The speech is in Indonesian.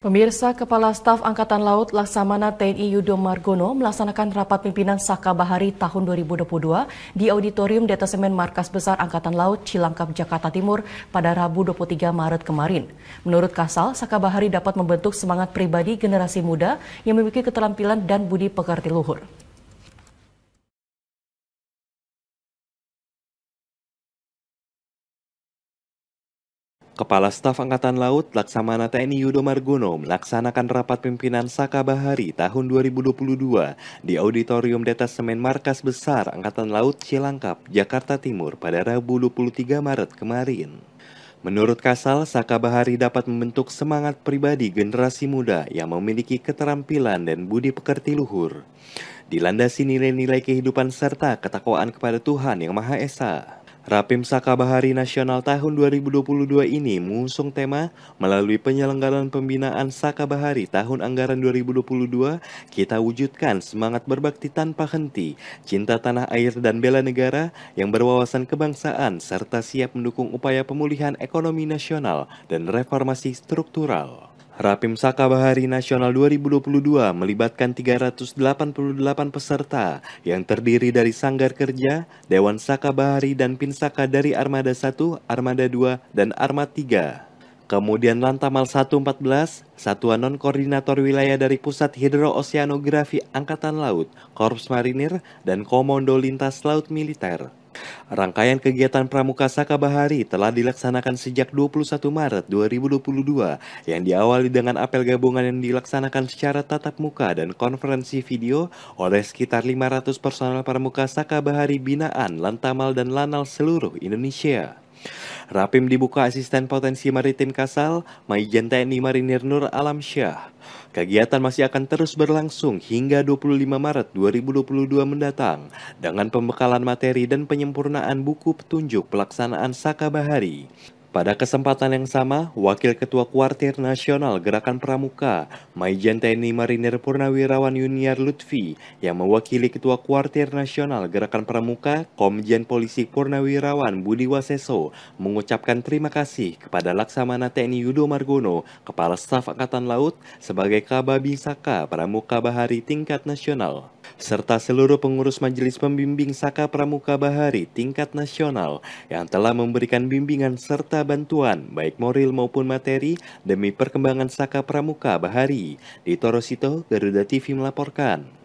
Pemirsa Kepala Staf Angkatan Laut Laksamana TNI Yudo Margono melaksanakan rapat pimpinan Saka Bahari tahun 2022 di Auditorium Detasemen Markas Besar Angkatan Laut Cilangkap, Jakarta Timur pada Rabu 23 Maret kemarin. Menurut Kasal, Saka Bahari dapat membentuk semangat pribadi generasi muda yang memiliki keterampilan dan budi pekerti luhur. Kepala Staf Angkatan Laut Laksamana TNI Yudo Margono melaksanakan rapat pimpinan Saka Bahari tahun 2022 di Auditorium Detasemen Markas Besar Angkatan Laut Cilangkap, Jakarta Timur pada Rabu 23 Maret kemarin. Menurut Kasal, Saka Bahari dapat membentuk semangat pribadi generasi muda yang memiliki keterampilan dan budi pekerti luhur. Dilandasi nilai-nilai kehidupan serta ketakwaan kepada Tuhan Yang Maha Esa. Rapim Saka Bahari Nasional tahun 2022 ini mengusung tema melalui penyelenggaraan pembinaan Saka Bahari tahun anggaran 2022 kita wujudkan semangat berbakti tanpa henti, cinta tanah air dan bela negara yang berwawasan kebangsaan serta siap mendukung upaya pemulihan ekonomi nasional dan reformasi struktural. Rapim Saka Bahari Nasional 2022 melibatkan 388 peserta yang terdiri dari Sanggar Kerja, Dewan Saka Bahari dan Pinsaka dari Armada 1, Armada 2, dan Armada 3. Kemudian Lantamal 114, Satuan Non-Koordinator Wilayah dari Pusat Hidro-Oseanografi Angkatan Laut, Korps Marinir, dan Komando Lintas Laut Militer. Rangkaian kegiatan Pramuka Saka Bahari telah dilaksanakan sejak 21 Maret 2022 yang diawali dengan apel gabungan yang dilaksanakan secara tatap muka dan konferensi video oleh sekitar 500 personel Pramuka Saka Bahari binaan, lantamal, dan lanal seluruh Indonesia. Rapim dibuka asisten potensi maritim Kasal, Maijen TNI Marinir Nur Alam Syah. Kegiatan masih akan terus berlangsung hingga 25 Maret 2022 mendatang dengan pembekalan materi dan penyempurnaan buku petunjuk pelaksanaan saka bahari. Pada kesempatan yang sama, Wakil Ketua Kuartir Nasional Gerakan Pramuka, Maijen TNI Marinir Purnawirawan Yuniar Lutfi, yang mewakili Ketua Kuartir Nasional Gerakan Pramuka, Komjen Polisi Purnawirawan Budi Waseso, mengucapkan terima kasih kepada Laksamana TNI Yudo Margono, Kepala Staf Angkatan Laut, sebagai Kababisaka Pramuka Bahari Tingkat Nasional serta seluruh pengurus Majelis Pembimbing Saka Pramuka Bahari tingkat nasional yang telah memberikan bimbingan serta bantuan baik moral maupun materi demi perkembangan Saka Pramuka Bahari. Di Torosito, Garuda TV melaporkan.